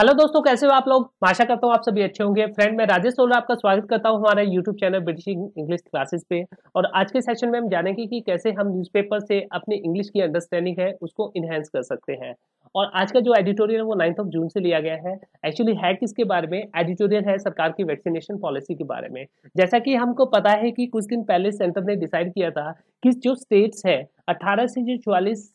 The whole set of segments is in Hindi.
हेलो दोस्तों कैसे हो आप लोग आशा करता हूँ आप सभी अच्छे होंगे फ्रेंड मैं राजेश सोलर आपका स्वागत करता हूँ हमारे YouTube channel British English classes पे और आज के सेशन में हम जानेंगे कि कैसे हम न्यूज़पेपर से अपने इंग्लिश की अंडरस्टैंडिंग है उसको इन्हेंस कर सकते हैं और आज का जो एडिटोरियल है वो नाइन्थ ऑफ जून से लिया गया है एक्चुअली है किसके बारे में एडिटोरियल है सरकार की वैक्सीनेशन पॉलिसी के बारे में जैसा कि हमको पता है कि कुछ दिन पहले सेंटर ने डिसाइड किया था कि जो स्टेट्स है अट्ठारह से जो चौवालीस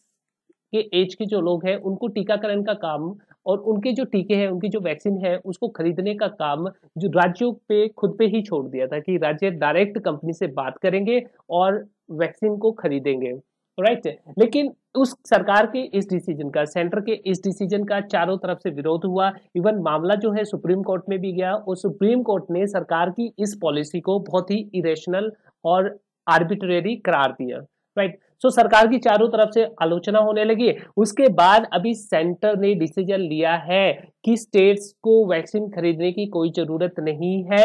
के एज के जो लोग हैं उनको टीकाकरण का काम और उनके जो टीके हैं उनकी जो वैक्सीन है उसको खरीदने का काम जो राज्यों पे खुद पे ही छोड़ दिया था कि राज्य डायरेक्ट कंपनी से बात करेंगे और वैक्सीन को खरीदेंगे राइट right. लेकिन उस सरकार के इस डिसीजन का सेंटर के इस डिसीजन का चारों तरफ से विरोध हुआ इवन मामला जो है सुप्रीम कोर्ट में भी गया और सुप्रीम कोर्ट ने सरकार की इस पॉलिसी को बहुत ही इरेशनल और आर्बिट्रेरी करार दिया राइट right. सो सरकार की चारों तरफ से आलोचना होने लगी उसके बाद अभी सेंटर ने डिसीजन लिया है कि स्टेट्स को वैक्सीन खरीदने की कोई जरूरत नहीं है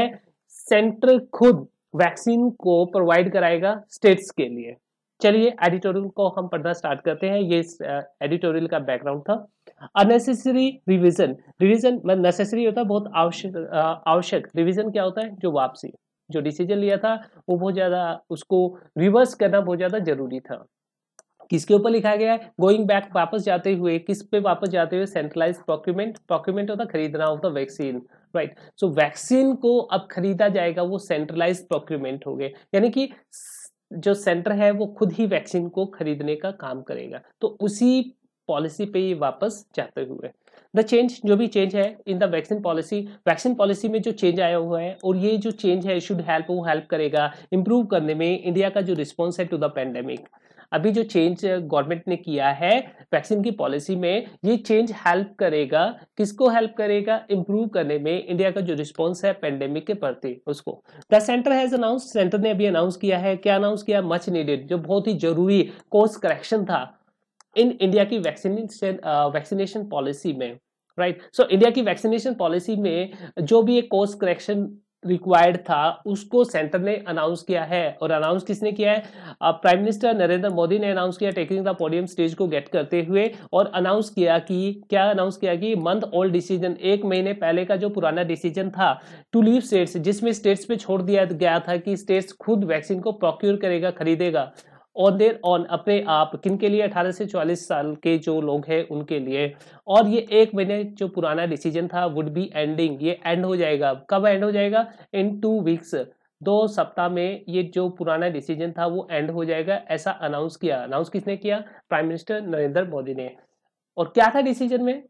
सेंटर खुद वैक्सीन को प्रोवाइड कराएगा स्टेट्स के लिए चलिए एडिटोरियल को हम पढ़ना स्टार्ट करते हैं ये एडिटोरियल का बैकग्राउंड था अननेसेसरी रिवीजन रिवीजन नेसेसरी होता है बहुत आवश्यक आवश्यक रिवीजन क्या होता है जो वापसी जो डिसीजन लिया था वो बहुत ज़्यादा उसको रिवर्स करना बहुत ज़्यादा जरूरी था किसके ऊपर लिखा गया है गोइंग बैक वापस जाते हुए किस पे वापस जाते हुए सेंट्रलाइज प्रोक्यूमेंट प्रोक्यूमेंट होता खरीदना होता वैक्सीन राइट सो वैक्सीन को अब खरीदा जाएगा वो सेंट्रलाइज प्रोक्यूमेंट हो गए यानी कि जो सेंटर है वो खुद ही वैक्सीन को खरीदने का काम करेगा तो उसी पॉलिसी पे ये वापस जाते हुए द चेंज जो भी चेंज है in the vaccine policy vaccine policy में जो चेंज आया हुआ है और ये जो चेंज है शुड हेल्प वो हेल्प करेगा इंप्रूव करने में इंडिया का जो रिस्पॉन्स है टू द पेंडेमिक अभी जो चेंज गवर्नमेंट ने किया है वैक्सीन की पॉलिसी में ये चेंज हेल्प करेगा किसको हेल्प करेगा इंप्रूव करने में इंडिया का जो रिस्पॉन्स है पेंडेमिक के प्रति उसको the centre has announce centre ने अभी अनाउंस किया है क्या अनाउंस किया मच नीडेड जो बहुत ही जरूरी कोर्स करेक्शन था इन इंडिया की वैक्सीनेशन पॉलिसी uh, में राइट सो इंडिया की वैक्सीनेशन पॉलिसी में जो भी एक कोर्स करेक्शन रिक्वायर्ड था उसको सेंटर ने अनाउंस किया है और अनाउंस किसने किया है प्राइम मिनिस्टर नरेंद्र मोदी ने अनाउंस किया टेकिंग द पोडियम स्टेज को गेट करते हुए और अनाउंस किया कि क्या अनाउंस किया कि मंथ ओल्ड डिसीजन एक महीने पहले का जो पुराना डिसीजन था टू लीव स्टेट्स जिसमें स्टेट्स पे छोड़ दिया गया था कि स्टेट्स खुद वैक्सीन को प्रोक्योर करेगा खरीदेगा ऑन देर ऑन अपने आप किन के लिए 18 से 44 साल के जो लोग हैं उनके लिए और ये एक महीने जो पुराना डिसीजन था वुड बी एंडिंग ये एंड हो जाएगा कब एंड हो जाएगा इन टू वीक्स दो सप्ताह में ये जो पुराना डिसीजन था वो एंड हो जाएगा ऐसा अनाउंस किया अनाउंस किसने किया प्राइम मिनिस्टर नरेंद्र मोदी ने और क्या था डिसीजन में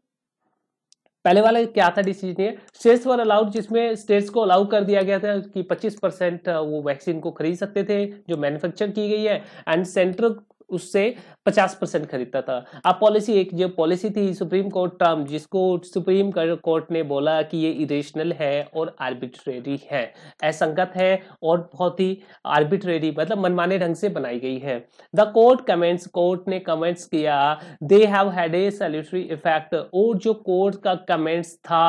पहले वाला क्या था डिसीजन स्टेट्स वर अलाउड जिसमें स्टेट्स को अलाउ कर दिया गया था कि 25 परसेंट वो वैक्सीन को खरीद सकते थे जो मैन्युफैक्चर की गई है एंड सेंट्रल उससे 50 परसेंट खरीदता था अब पॉलिसी एक जो पॉलिसी थी सुप्रीम कोर्ट टर्म जिसको सुप्रीम कोर्ट ने बोला कि ये इरेशनल है और आर्बिट्रेरी है असंगत है और बहुत ही आर्बिट्रेरी मतलब मनमाने ढंग से बनाई गई है द कोर्ट कमेंट्स कोर्ट ने कमेंट्स किया they have had a salutary effect और जो कोर्ट का कमेंट्स था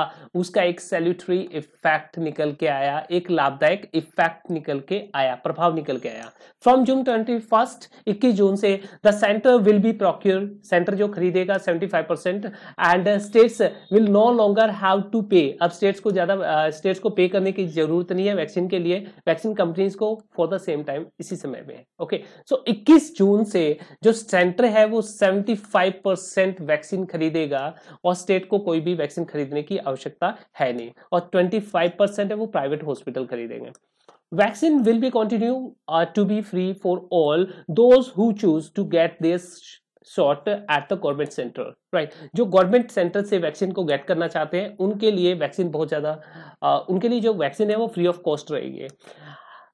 उसका एक सेल्यूटरी इफेक्ट निकल के आया एक लाभदायक इफेक्ट निकल के आया प्रभाव निकल के आया फ्रॉम जून ट्वेंटी फर्स्ट इक्कीस जून से से the centre will be procure centre जो खरीदेगा 75 percent and states will no longer have to pay अब स्टेट्स को ज़्यादा स्टेट्स uh, को पे करने की जरूरत नहीं है वैक्सीन के लिए वैक्सीन कंपनीज को फॉर द सेम टाइम इसी समय में ओके सो इक्कीस जून से जो सेंटर है वो सेवेंटी वैक्सीन खरीदेगा और स्टेट को कोई भी वैक्सीन खरीदने की आवश्यकता है नहीं और ट्वेंटी है वो प्राइवेट हॉस्पिटल खरीदेंगे Vaccine will be continue uh, to be free for all those who choose to get this shot at the government center. Right. जो government center से vaccine को get करना चाहते हैं उनके लिए vaccine बहुत ज़्यादा uh, उनके लिए जो vaccine है वो free of cost रहेगी.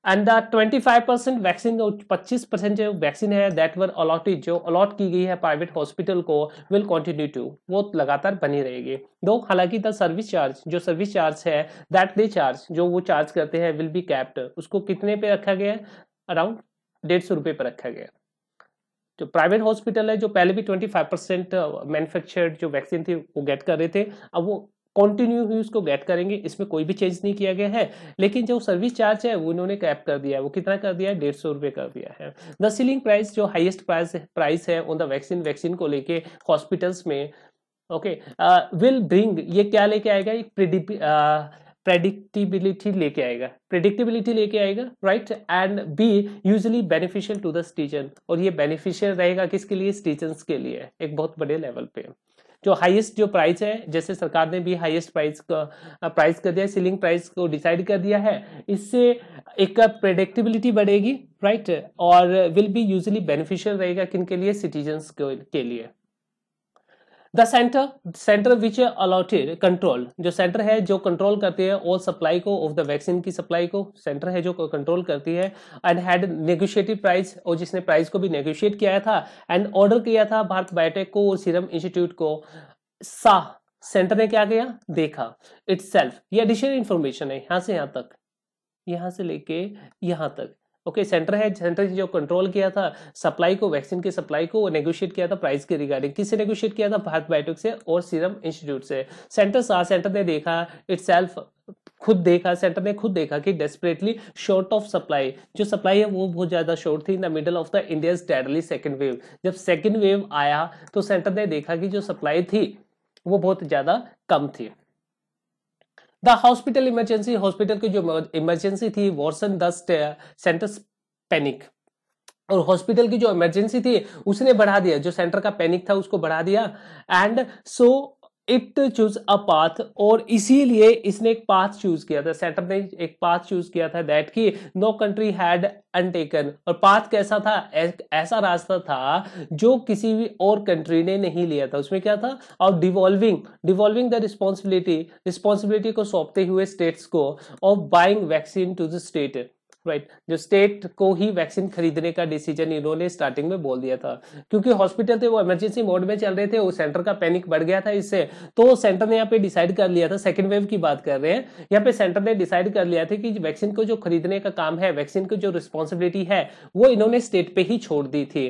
And the twenty five percent vaccine जो पच्चीस परसेंट जो वैक्सीन है दैट वर अलॉटेड जो अलॉट की गई है प्राइवेट हॉस्पिटल को विल कंटिन्यू टू वो लगातार बनी रहेगी दो हालांकि द सर्विस चार्ज जो सर्विस चार्ज है दैट दे चार्ज जो वो चार्ज करते हैं विल बी कैप्ड उसको कितने पे रखा गया है अराउंड डेढ़ सौ रुपये पर रखा गया जो प्राइवेट हॉस्पिटल है जो पहले भी ट्वेंटी फाइव परसेंट मैन्युफैक्चर्ड जो वैक्सीन थी वो गेट कर रहे थे अब वो कंटिन्यू ही उसको गेट करेंगे इसमें कोई भी चेंज नहीं किया गया है लेकिन जो सर्विस चार्ज है वो इन्होंने कैप कर दिया है वो कितना कर दिया है डेढ़ सौ रुपये कर दिया है द सीलिंग प्राइस जो हाइएस्ट प्राइस प्राइस है ऑन द वैक्सीन वैक्सीन को लेके हॉस्पिटल्स में ओके विल ब्रिंग ये क्या लेके आएगा एक प्रेडिक्टिबिलिटी uh, लेके आएगा प्रेडिक्टिबिलिटी लेके आएगा right and be usually beneficial to the citizen और ये बेनिफिशियल रहेगा किसके लिए स्टीजन के लिए एक बहुत बड़े लेवल पे जो हाईएस्ट जो प्राइस है जैसे सरकार ने भी हाईएस्ट प्राइस प्राइस कर दिया सीलिंग प्राइस को डिसाइड कर दिया है इससे एक प्रेडिक्टेबिलिटी बढ़ेगी राइट और विल बी यूजली बेनिफिशियल रहेगा किन के लिए सिटीजन्स के लिए the centre centre which allotted control जो सेंटर है जो कंट्रोल करती है ऑल सप्लाई को ऑफ द वैक्सीन की सप्लाई को सेंटर है जो कंट्रोल करती है एंड हैड नेगोशिएटेड प्राइस और जिसने प्राइस को भी नेगोशिएट किया था एंड ऑर्डर किया था भारत बायोटेक को और सीरम इंस्टीट्यूट को सा सेंटर ने क्या किया देखा इट्स सेल्फ ये एडिशनल इंफॉर्मेशन है यहां से यहां तक यहां से लेके यहां तक ओके okay, सेंटर है सेंटर जो कंट्रोल किया था सप्लाई को वैक्सीन की सप्लाई को नेगोशिएट किया था प्राइस के रिगार्डिंग किससे नेगोशिएट किया था भारत बायोटेक से और सीरम इंस्टीट्यूट से सेंटर सा सेंटर ने देखा इट्स खुद देखा सेंटर ने खुद देखा कि डेस्परेटली शॉर्ट ऑफ सप्लाई जो सप्लाई है वो बहुत ज्यादा शॉर्ट थी in the middle of the India deadly second wave जब सेकेंड वेव आया तो सेंटर ने देखा कि जो सप्लाई थी वो बहुत ज्यादा कम थी द हॉस्पिटल इमरजेंसी हॉस्पिटल की जो इमरजेंसी थी वॉर्सन देंटर सेंटर पैनिक और हॉस्पिटल की जो इमरजेंसी थी उसने बढ़ा दिया जो सेंटर का पैनिक था उसको बढ़ा दिया and so it choose a path और इसीलिए इसने एक पाथ चूज किया था सेटअप ने एक पाथ चूज किया था दैट की नो कंट्री हैड अनटेकन और पाथ कैसा था ऐसा रास्ता था जो किसी भी और कंट्री ने नहीं लिया था उसमें क्या था और devolving devolving the responsibility responsibility को सौंपते हुए स्टेट्स को और buying vaccine to the state right right. जो स्टेट को ही वैक्सीन खरीदने का डिसीजन इन्होंने स्टार्टिंग में बोल दिया था क्योंकि हॉस्पिटल थे वो इमरजेंसी मोड में चल रहे थे वो सेंटर का पैनिक बढ़ गया था इससे तो सेंटर ने यहाँ पे डिसाइड कर लिया था सेकेंड वेव की बात कर रहे हैं यहाँ पे सेंटर ने डिसाइड कर लिया था कि वैक्सीन को जो खरीदने का काम है वैक्सीन की जो रिस्पॉन्सिबिलिटी है वो इन्होंने स्टेट पे ही छोड़ दी थी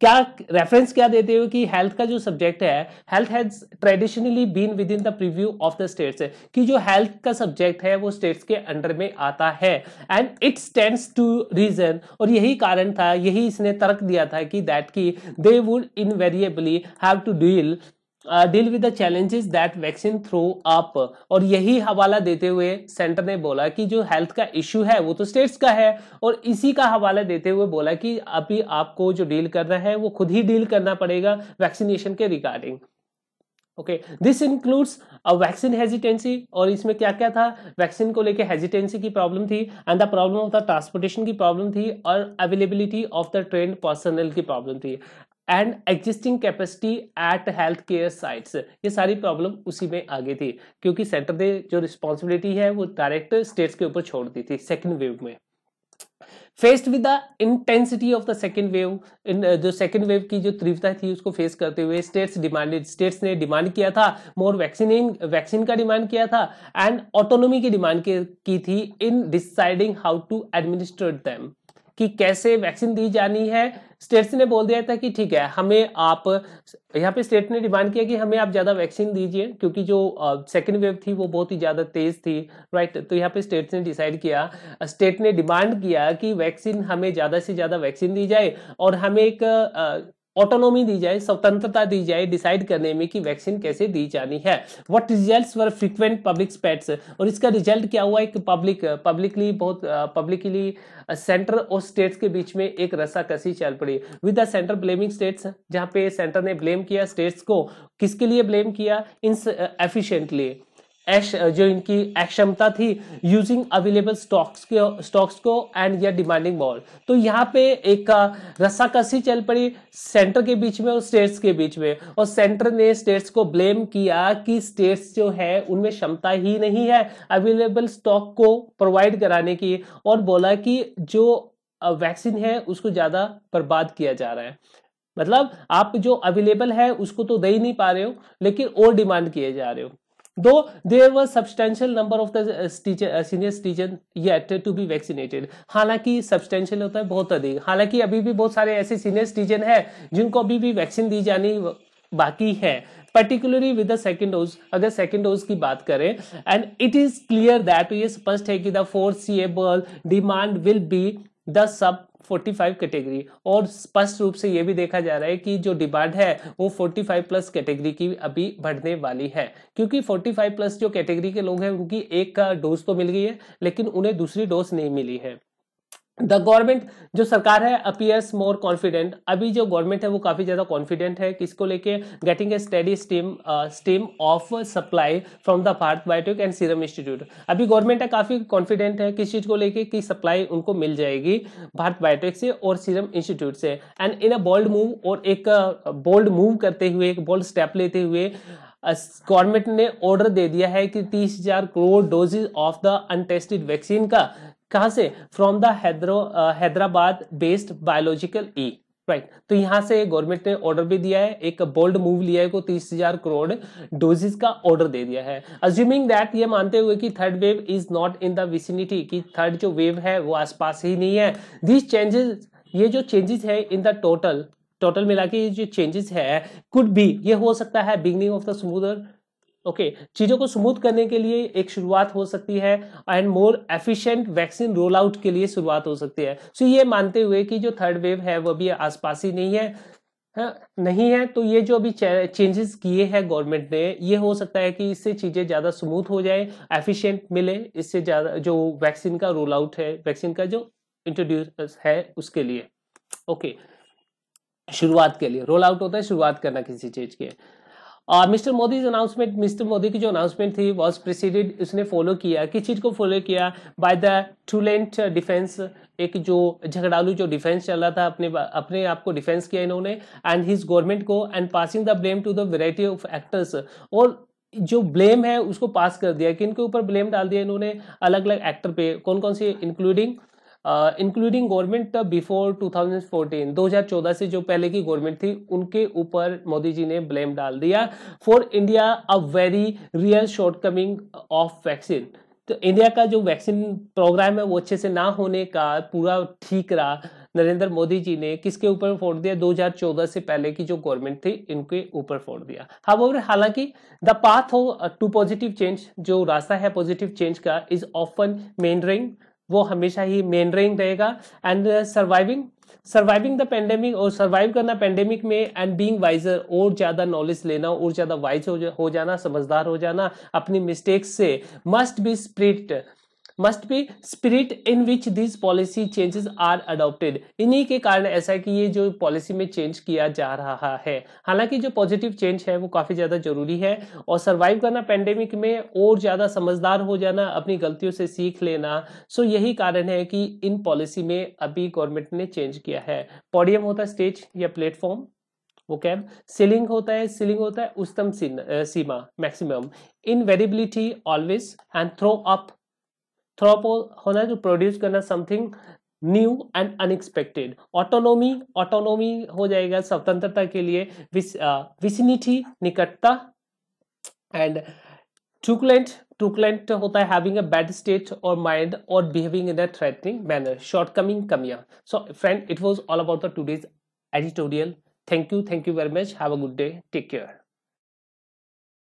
क्या रेफरेंस क्या देते हो कि हेल्थ का जो सब्जेक्ट है health has traditionally been within the preview of the states कि जो हेल्थ का सब्जेक्ट है वो स्टेट्स के अंडर में आता है and it stand to reason और यही कारण था यही इसने तर्क दिया था कि दैट की they would invariably have to deal deal with the challenges that vaccine throw up और यही हवाला देते हुए सेंटर ने बोला कि जो हेल्थ का इश्यू है वो तो स्टेट्स का है और इसी का हवाला देते हुए बोला कि अभी आपको जो डील करना है वो खुद ही डील करना पड़ेगा वैक्सीनेशन के regarding okay this includes vaccine hesitancy और इसमें क्या क्या था वैक्सीन को लेके हेजिटेंसी की प्रॉब्लम थी and the problem of the transportation की प्रॉब्लम थी और availability of the train personal की प्रॉब्लम थी and existing capacity at health care sites ये सारी प्रॉब्लम उसी में आ गई थी क्योंकि सेंटर ने जो रिस्पॉन्सिबिलिटी है वो डायरेक्ट स्टेट्स के ऊपर छोड़ दी थी सेकेंड वेव में faced with the intensity of the second wave in जो सेकेंड वेव की जो तीव्रता थी उसको फेस करते हुए स्टेट्स डिमांडेड स्टेट्स ने डिमांड किया था मोर वैक्सीन वैक्सीन का डिमांड किया था एंड ऑटोनोमी की डिमांड की थी in deciding how to administrate them कि कैसे वैक्सीन दी जानी है स्टेट्स ने बोल दिया था कि ठीक है हमें आप यहाँ पे स्टेट ने डिमांड किया कि हमें आप ज़्यादा वैक्सीन दीजिए क्योंकि जो सेकेंड वेव थी वो बहुत ही ज़्यादा तेज़ थी राइट तो यहाँ पे स्टेट्स ने डिसाइड किया स्टेट ने डिमांड किया कि वैक्सीन हमें ज़्यादा से ज़्यादा वैक्सीन दी जाए और हमें एक ऑटोनॉमी दी जाए स्वतंत्रता दी जाए डिसाइड करने में कि वैक्सीन कैसे दी जानी है what results were frequent public spats और इसका रिजल्ट क्या हुआ एक पब्लिक पब्लिकली बहुत पब्लिकली सेंटर और स्टेट्स के बीच में एक रस्साकसी चल पड़ी with the centre blaming states जहाँ पे सेंटर ने ब्लेम किया स्टेट्स को किसके लिए ब्लेम किया इन एफिशिएंटली जो इनकी अक्षमता थी यूजिंग अवेलेबल स्टॉक्स के स्टॉक्स को एंड या डिमांडिंग मॉल तो यहाँ पे एक रस्साकसी चल पड़ी सेंटर के बीच में और स्टेट्स के बीच में और सेंटर ने स्टेट्स को ब्लेम किया कि स्टेट्स जो है उनमें क्षमता ही नहीं है अवेलेबल स्टॉक को प्रोवाइड कराने की और बोला कि जो वैक्सीन है उसको ज़्यादा बर्बाद किया जा रहा है मतलब आप जो अवेलेबल है उसको तो दे ही नहीं पा रहे हो लेकिन और डिमांड किए जा रहे हो though there were substantial number of senior citizen yet to be vaccinated हालांकि सब्सटेंशियल होता है बहुत अधिक हालांकि अभी भी बहुत सारे ऐसे सीनियर सिटीजन है जिनको अभी भी वैक्सीन दी जानी बाकी है particularly with the second dose अगर सेकेंड डोज की बात करें and it is clear that ये स्पष्ट है कि the foreseeable see able demand will be the sub 45 category और स्पष्ट रूप से ये भी देखा जा रहा है कि जो डिमांड है वो 45 प्लस कैटेगरी की अभी बढ़ने वाली है क्योंकि 45 प्लस जो कैटेगरी के लोग हैं उनकी एक डोज तो मिल गई है लेकिन उन्हें दूसरी डोज नहीं मिली है द गवर्नमेंट जो सरकार है अपीयर्स मोर कॉन्फिडेंट अभी जो गवर्नमेंट है वो काफ़ी ज़्यादा कॉन्फिडेंट है किसको लेके getting a steady stream stream of supply from the Bharat Biotech and Serum Institute अभी गवर्नमेंट है काफ़ी कॉन्फिडेंट है किस चीज़ को लेके कि सप्लाई उनको मिल जाएगी भारत बायोटेक से और सीरम इंस्टीट्यूट से and in a bold move और एक बोल्ड uh, मूव करते हुए एक बोल्ड स्टेप लेते हुए गवर्नमेंट uh, ने ऑर्डर दे दिया है कि तीस हजार crore doses of the untested vaccine का कहा से from the Hyderabad based Biological E right तो यहां से गवर्नमेंट ने ऑर्डर भी दिया है एक बोल्ड मूव लिया है को तीस हजार करोड़ डोजेस का ऑर्डर दे दिया है अज्यूमिंग दैट ये मानते हुए कि third wave is not in the vicinity कि थर्ड जो वेव है वो आसपास ही नहीं है दिस चेंजेस ये जो चेंजेस है इन द टोटल टोटल मिला के ये जो चेंजेस है कुड भी ये हो सकता है beginning of the smoother okay okay, चीज़ों को स्मूथ करने के लिए एक शुरुआत हो सकती है and more efficient vaccine roll out के लिए शुरुआत हो सकती है सो so ये मानते हुए कि जो थर्ड वेव है वो भी आसपास ही नहीं है हाँ, नहीं है तो ये जो अभी चेंजेस किए हैं गवर्नमेंट ने ये हो सकता है कि इससे चीज़ें ज़्यादा स्मूथ हो जाए एफिशियंट मिले इससे ज़्यादा जो वैक्सीन का रोल आउट है वैक्सीन का जो इंट्रोड्यूस है उसके लिए ओके okay, शुरुआत के लिए रोल आउट होता है शुरुआत करना किसी चीज़ के mister Modi announcement mister Modi की जो अनाउंसमेंट थी वॉज प्रिसीडेड उसने फॉलो किया किस चीज़ को फॉलो किया बाय द ट्रूलेंट डिफेंस एक जो झगड़ालू जो डिफेंस चल रहा था अपने अपने आप को डिफेंस किया इन्होंने एंड हिज गवर्नमेंट को and passing the blame to the variety of actors और जो ब्लेम है उसको पास कर दिया किन के ऊपर ब्लेम डाल दिया इन्होंने अलग अलग एक्टर पे कौन कौन से इंक्लूडिंग इंक्लूडिंग गवर्नमेंट बिफोर 2014 2014 से जो पहले की गवर्नमेंट थी उनके ऊपर मोदी जी ने ब्लेम डाल दिया for India a very real shortcoming of vaccine तो इंडिया का जो वैक्सीन प्रोग्राम है वो अच्छे से ना होने का पूरा ठीक रहा नरेंद्र मोदी जी ने किसके ऊपर फोड़ दिया 2014 से पहले की जो गवर्नमेंट थी इनके ऊपर फोड़ दिया हाँ और हालांकि द पाथ हो टू पॉजिटिव चेंज जो रास्ता है पॉजिटिव चेंज का इज ऑफन मेनरिंग वो हमेशा ही मेन रैंक रहेगा and surviving surviving the pandemic और सर्वाइव करना पेंडेमिक में एंड बीइंग वाइजर और ज़्यादा नॉलेज लेना और ज़्यादा वाइज हो, हो जाना समझदार हो जाना अपनी मिस्टेक्स से must be spirit must be spirit in which this policy changes are adopted इन्हीं के कारण ऐसा है कि ये जो पॉलिसी में चेंज किया जा रहा है हालांकि जो पॉजिटिव चेंज है वो काफी ज्यादा जरूरी है और सर्वाइव करना पेंडेमिक में और ज्यादा समझदार हो जाना अपनी गलतियों से सीख लेना सो यही कारण है कि इन पॉलिसी में अभी गवर्नमेंट ने चेंज किया है पॉडियम होता है स्टेज या प्लेटफॉर्म वो कैब सीलिंग होता है सीलिंग होता है उत्तम सीमा maximum invariability always and throw up थ्रोप होना है टू प्रोड्यूस करना something new and unexpected autonomy autonomy हो जाएगा स्वतंत्रता के लिए विसिनिटी निकटता एंड टूकलेंट टूकलेंट होता है हैविंग अ बैड स्टेट और माइंड और behaving in a threatening manner shortcoming कमियां so friend it was all about the today's editorial thank you thank you very much have a good day take care